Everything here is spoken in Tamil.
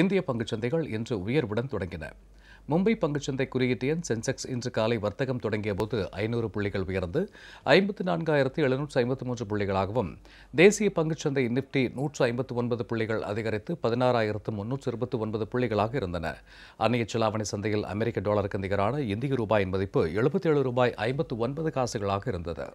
இந்திய பங்குச்சந்தைகள் இன்று உயர்வுடன் தொடங்கின மும்பை பங்குச்சந்தை குறியீட்டு எண் சென்செக்ஸ் இன்று காலை வர்த்தகம் தொடங்கிய போது ஐநூறு புள்ளிகள் உயர்ந்து ஐம்பத்தி நான்காயிரத்து எழுநூற்று ஐம்பத்தி மூன்று புள்ளிகளாகவும் தேசிய பங்குச்சந்தை நிப்டி நூற்று ஐம்பத்து ஒன்பது புள்ளிகள் அதிகரித்து பதினாறாயிரத்து முன்னூற்று இருபத்தி ஒன்பது புள்ளிகளாக இருந்தன அந்நிய செலாவணி சந்தையில் அமெரிக்க டாலருக்கு நிகரான இந்திய ரூபாயின் மதிப்பு எழுபத்தி ஏழு ரூபாய் ஐம்பத்து ஒன்பது காசுகளாக இருந்தது